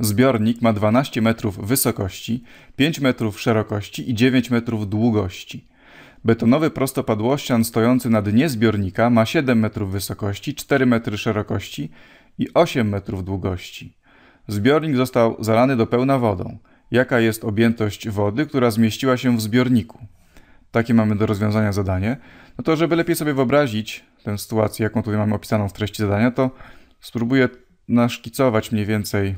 Zbiornik ma 12 metrów wysokości, 5 metrów szerokości i 9 metrów długości. Betonowy prostopadłościan stojący na dnie zbiornika ma 7 metrów wysokości, 4 metry szerokości i 8 metrów długości. Zbiornik został zalany do pełna wodą. Jaka jest objętość wody, która zmieściła się w zbiorniku? Takie mamy do rozwiązania zadanie. No to, żeby lepiej sobie wyobrazić tę sytuację, jaką tutaj mamy opisaną w treści zadania, to spróbuję naszkicować mniej więcej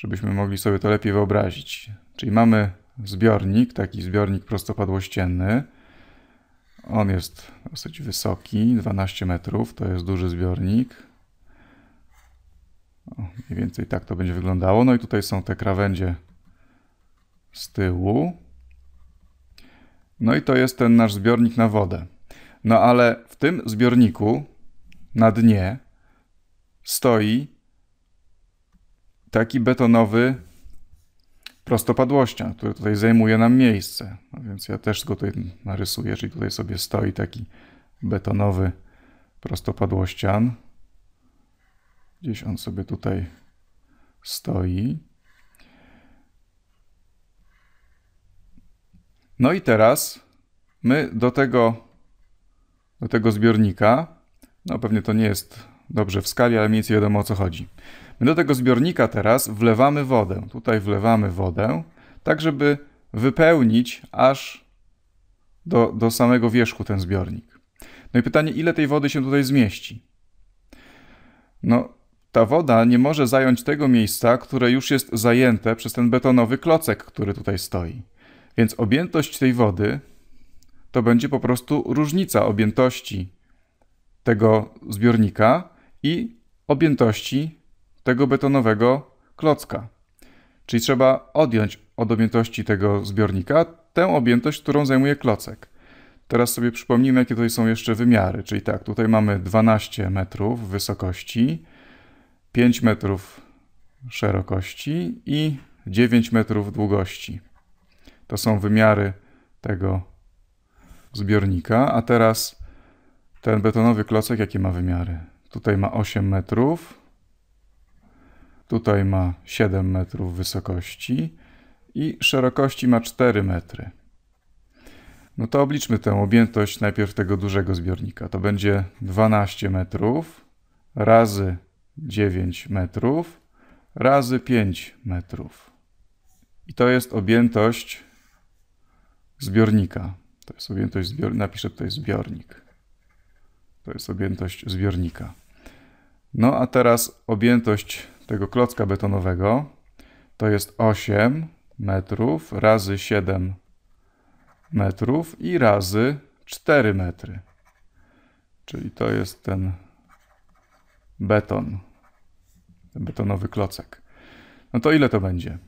żebyśmy mogli sobie to lepiej wyobrazić. Czyli mamy zbiornik, taki zbiornik prostopadłościenny. On jest dosyć wysoki, 12 metrów, to jest duży zbiornik. O, mniej więcej tak to będzie wyglądało. No i tutaj są te krawędzie z tyłu. No i to jest ten nasz zbiornik na wodę. No ale w tym zbiorniku na dnie stoi taki betonowy prostopadłościan, który tutaj zajmuje nam miejsce. No więc ja też go tutaj narysuję, czyli tutaj sobie stoi taki betonowy prostopadłościan. Gdzieś on sobie tutaj stoi. No i teraz my do tego, do tego zbiornika, no pewnie to nie jest dobrze w skali, ale mniej więcej wiadomo o co chodzi. My do tego zbiornika teraz wlewamy wodę. Tutaj wlewamy wodę, tak żeby wypełnić aż do, do samego wierzchu ten zbiornik. No i pytanie, ile tej wody się tutaj zmieści? No, ta woda nie może zająć tego miejsca, które już jest zajęte przez ten betonowy klocek, który tutaj stoi. Więc objętość tej wody to będzie po prostu różnica objętości tego zbiornika i objętości tego betonowego klocka. Czyli trzeba odjąć od objętości tego zbiornika tę objętość, którą zajmuje klocek. Teraz sobie przypomnijmy, jakie tutaj są jeszcze wymiary. Czyli tak, tutaj mamy 12 metrów wysokości, 5 metrów szerokości i 9 metrów długości. To są wymiary tego zbiornika. A teraz ten betonowy klocek, jakie ma wymiary? Tutaj ma 8 metrów, Tutaj ma 7 metrów wysokości i szerokości ma 4 metry. No to obliczmy tę objętość najpierw tego dużego zbiornika. To będzie 12 metrów razy 9 metrów razy 5 metrów. I to jest objętość zbiornika. To jest objętość zbiornika. Napiszę tutaj zbiornik. To jest objętość zbiornika. No a teraz objętość tego klocka betonowego to jest 8 metrów razy 7 metrów i razy 4 metry. Czyli to jest ten beton, ten betonowy klocek. No to ile to będzie?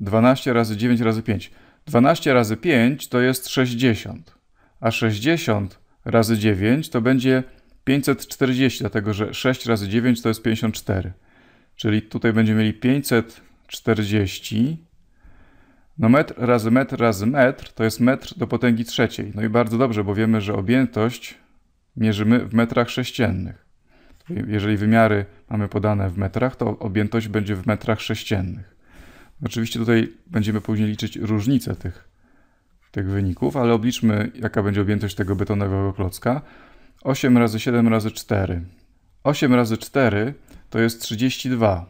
12 razy 9 razy 5. 12 razy 5 to jest 60, a 60 razy 9 to będzie 540, dlatego że 6 razy 9 to jest 54 czyli tutaj będziemy mieli 540 no metr razy metr razy metr to jest metr do potęgi trzeciej. No i bardzo dobrze, bo wiemy, że objętość mierzymy w metrach sześciennych. Jeżeli wymiary mamy podane w metrach, to objętość będzie w metrach sześciennych. Oczywiście tutaj będziemy później liczyć różnicę tych, tych wyników, ale obliczmy, jaka będzie objętość tego betonowego klocka. 8 razy 7 razy 4. 8 razy 4 to jest 32.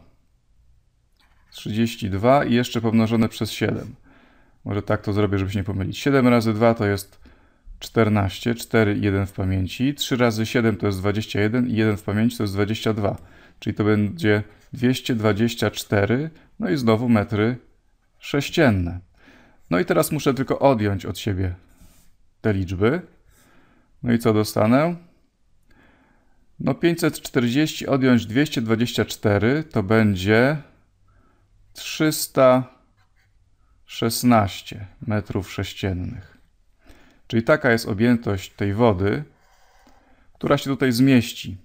32 i jeszcze pomnożone przez 7. Może tak to zrobię, żeby się nie pomylić. 7 razy 2 to jest 14, 4 i 1 w pamięci. 3 razy 7 to jest 21 i 1 w pamięci to jest 22. Czyli to będzie 224, no i znowu metry sześcienne. No i teraz muszę tylko odjąć od siebie te liczby. No i co dostanę? No 540 odjąć 224 to będzie 316 metrów sześciennych. Czyli taka jest objętość tej wody, która się tutaj zmieści.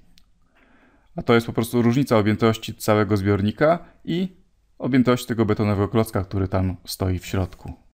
A to jest po prostu różnica objętości całego zbiornika i objętości tego betonowego klocka, który tam stoi w środku.